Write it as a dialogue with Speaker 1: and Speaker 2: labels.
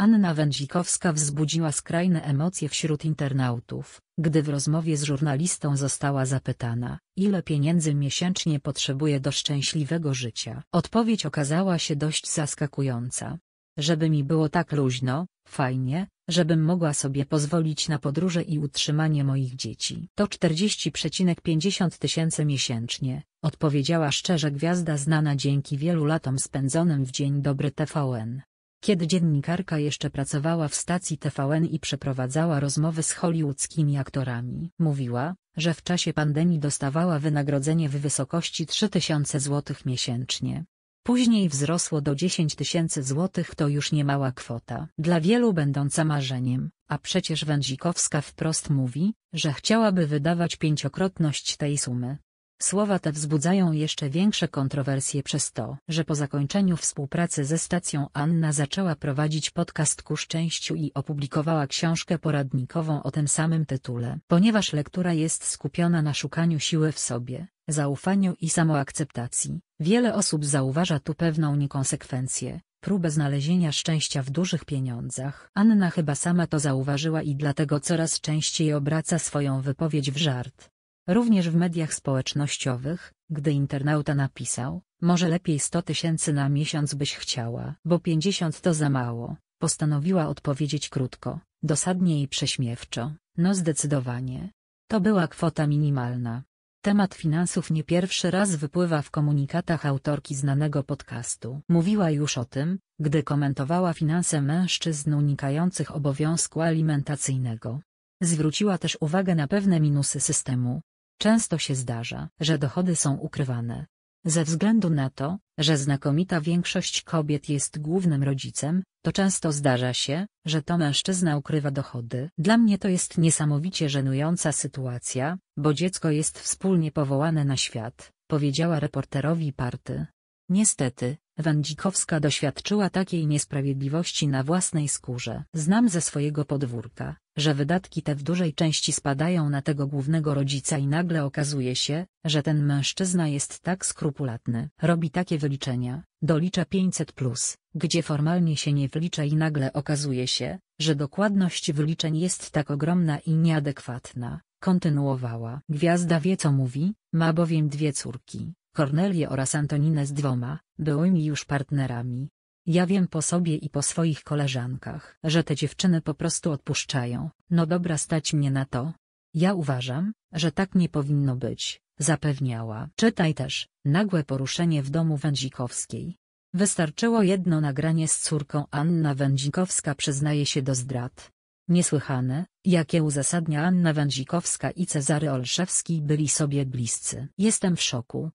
Speaker 1: Anna Wędzikowska wzbudziła skrajne emocje wśród internautów, gdy w rozmowie z żurnalistą została zapytana, ile pieniędzy miesięcznie potrzebuje do szczęśliwego życia. Odpowiedź okazała się dość zaskakująca. Żeby mi było tak luźno, fajnie, żebym mogła sobie pozwolić na podróże i utrzymanie moich dzieci. To 40,50 tysięcy miesięcznie, odpowiedziała szczerze gwiazda znana dzięki wielu latom spędzonym w Dzień Dobry TVN. Kiedy dziennikarka jeszcze pracowała w stacji TVN i przeprowadzała rozmowy z hollywoodzkimi aktorami, mówiła, że w czasie pandemii dostawała wynagrodzenie w wysokości 3000 zł miesięcznie. Później wzrosło do 10 tysięcy złotych to już niemała kwota. Dla wielu będąca marzeniem, a przecież Wędzikowska wprost mówi, że chciałaby wydawać pięciokrotność tej sumy. Słowa te wzbudzają jeszcze większe kontrowersje przez to, że po zakończeniu współpracy ze stacją Anna zaczęła prowadzić podcast ku szczęściu i opublikowała książkę poradnikową o tym samym tytule. Ponieważ lektura jest skupiona na szukaniu siły w sobie, zaufaniu i samoakceptacji, wiele osób zauważa tu pewną niekonsekwencję, próbę znalezienia szczęścia w dużych pieniądzach. Anna chyba sama to zauważyła i dlatego coraz częściej obraca swoją wypowiedź w żart. Również w mediach społecznościowych, gdy internauta napisał, może lepiej 100 tysięcy na miesiąc byś chciała, bo 50 to za mało, postanowiła odpowiedzieć krótko, dosadnie i prześmiewczo, no zdecydowanie. To była kwota minimalna. Temat finansów nie pierwszy raz wypływa w komunikatach autorki znanego podcastu. Mówiła już o tym, gdy komentowała finanse mężczyzn unikających obowiązku alimentacyjnego. Zwróciła też uwagę na pewne minusy systemu, Często się zdarza, że dochody są ukrywane. Ze względu na to, że znakomita większość kobiet jest głównym rodzicem, to często zdarza się, że to mężczyzna ukrywa dochody. Dla mnie to jest niesamowicie żenująca sytuacja, bo dziecko jest wspólnie powołane na świat, powiedziała reporterowi party. Niestety, Wędzikowska doświadczyła takiej niesprawiedliwości na własnej skórze. Znam ze swojego podwórka, że wydatki te w dużej części spadają na tego głównego rodzica i nagle okazuje się, że ten mężczyzna jest tak skrupulatny. Robi takie wyliczenia, dolicza 500+, plus, gdzie formalnie się nie wlicza i nagle okazuje się, że dokładność wyliczeń jest tak ogromna i nieadekwatna. Kontynuowała. Gwiazda wie co mówi, ma bowiem dwie córki Kornelię oraz Antoninę z dwoma, byłymi już partnerami. Ja wiem po sobie i po swoich koleżankach, że te dziewczyny po prostu odpuszczają, no dobra stać mnie na to. Ja uważam, że tak nie powinno być, zapewniała. Czytaj też, nagłe poruszenie w domu Wędzikowskiej. Wystarczyło jedno nagranie z córką Anna Wędzikowska przyznaje się do zdrad. Niesłychane, jakie uzasadnia Anna Wędzikowska i Cezary Olszewski byli sobie bliscy. Jestem w szoku,